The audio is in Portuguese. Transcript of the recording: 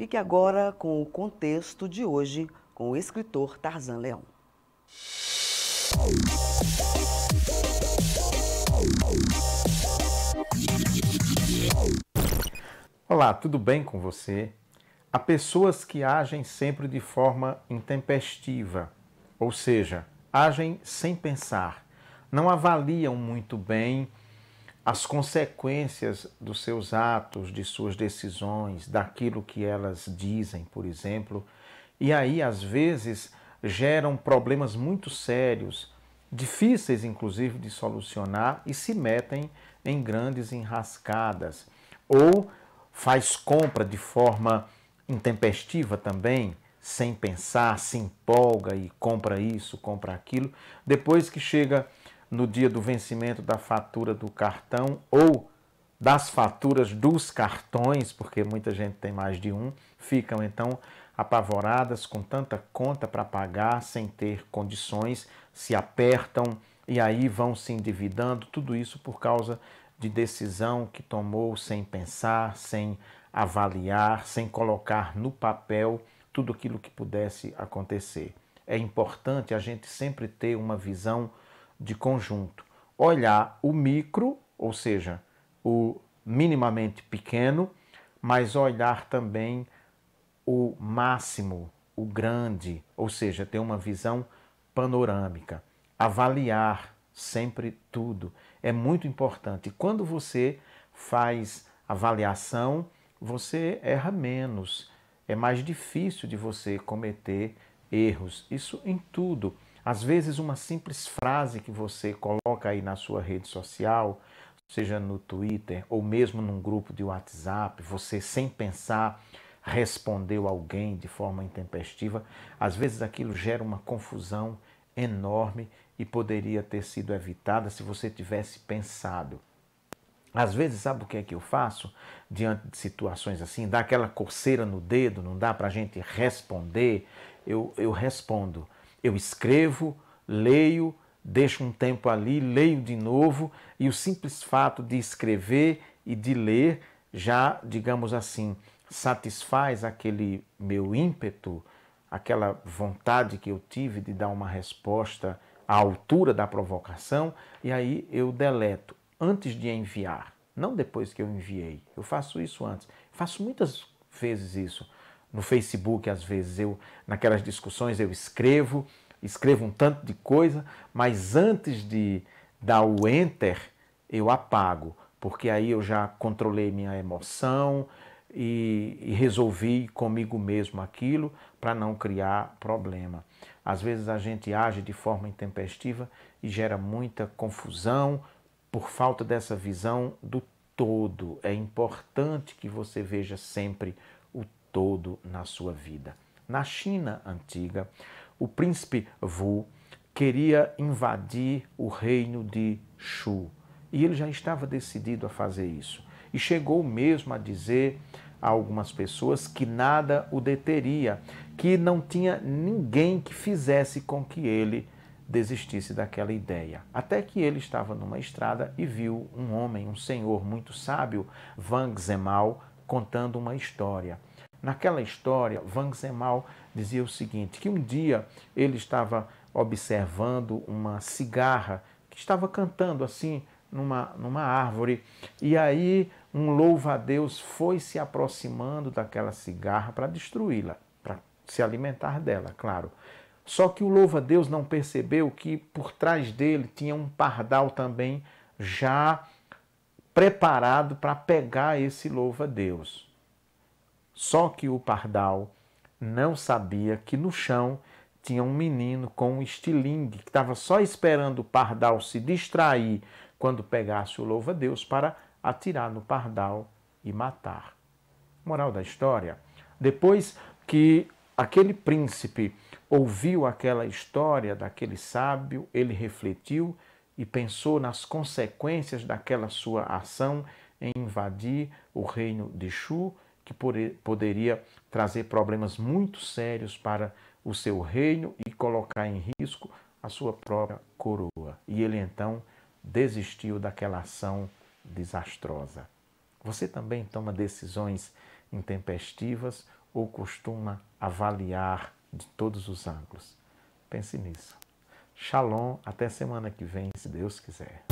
Fique agora com o contexto de hoje com o escritor Tarzan Leão. Olá, tudo bem com você? Há pessoas que agem sempre de forma intempestiva, ou seja, agem sem pensar, não avaliam muito bem as consequências dos seus atos, de suas decisões, daquilo que elas dizem, por exemplo. E aí, às vezes, geram problemas muito sérios, difíceis inclusive de solucionar e se metem em grandes enrascadas. Ou faz compra de forma intempestiva também, sem pensar, se empolga e compra isso, compra aquilo. Depois que chega no dia do vencimento da fatura do cartão ou das faturas dos cartões, porque muita gente tem mais de um, ficam então apavoradas com tanta conta para pagar, sem ter condições, se apertam e aí vão se endividando, tudo isso por causa de decisão que tomou sem pensar, sem avaliar, sem colocar no papel tudo aquilo que pudesse acontecer. É importante a gente sempre ter uma visão de conjunto. Olhar o micro, ou seja, o minimamente pequeno, mas olhar também o máximo, o grande, ou seja, ter uma visão panorâmica. Avaliar sempre tudo é muito importante. Quando você faz avaliação, você erra menos, é mais difícil de você cometer erros. Isso em tudo. Às vezes, uma simples frase que você coloca aí na sua rede social, seja no Twitter ou mesmo num grupo de WhatsApp, você sem pensar respondeu alguém de forma intempestiva, às vezes aquilo gera uma confusão enorme e poderia ter sido evitada se você tivesse pensado. Às vezes, sabe o que é que eu faço diante de situações assim? Dá aquela coceira no dedo, não dá para a gente responder? Eu, eu respondo. Eu escrevo, leio, deixo um tempo ali, leio de novo, e o simples fato de escrever e de ler já, digamos assim, satisfaz aquele meu ímpeto, aquela vontade que eu tive de dar uma resposta à altura da provocação, e aí eu deleto antes de enviar, não depois que eu enviei. Eu faço isso antes. Faço muitas vezes isso no Facebook, às vezes eu naquelas discussões eu escrevo, escrevo um tanto de coisa, mas antes de dar o enter, eu apago, porque aí eu já controlei minha emoção e, e resolvi comigo mesmo aquilo para não criar problema. Às vezes a gente age de forma intempestiva e gera muita confusão por falta dessa visão do todo. É importante que você veja sempre todo na sua vida. Na China antiga, o príncipe Wu queria invadir o reino de Shu e ele já estava decidido a fazer isso. E chegou mesmo a dizer a algumas pessoas que nada o deteria, que não tinha ninguém que fizesse com que ele desistisse daquela ideia. Até que ele estava numa estrada e viu um homem, um senhor muito sábio, Wang Zemal, contando uma história. Naquela história, Van Zemal dizia o seguinte: que um dia ele estava observando uma cigarra que estava cantando assim numa, numa árvore, e aí um louva a Deus foi se aproximando daquela cigarra para destruí-la, para se alimentar dela, claro. Só que o louva a Deus não percebeu que por trás dele tinha um pardal também já preparado para pegar esse louva a Deus. Só que o pardal não sabia que no chão tinha um menino com um estilingue que estava só esperando o pardal se distrair quando pegasse o louva-deus para atirar no pardal e matar. Moral da história: depois que aquele príncipe ouviu aquela história daquele sábio, ele refletiu e pensou nas consequências daquela sua ação em invadir o reino de Chu que poderia trazer problemas muito sérios para o seu reino e colocar em risco a sua própria coroa. E ele então desistiu daquela ação desastrosa. Você também toma decisões intempestivas ou costuma avaliar de todos os ângulos? Pense nisso. Shalom, até semana que vem, se Deus quiser.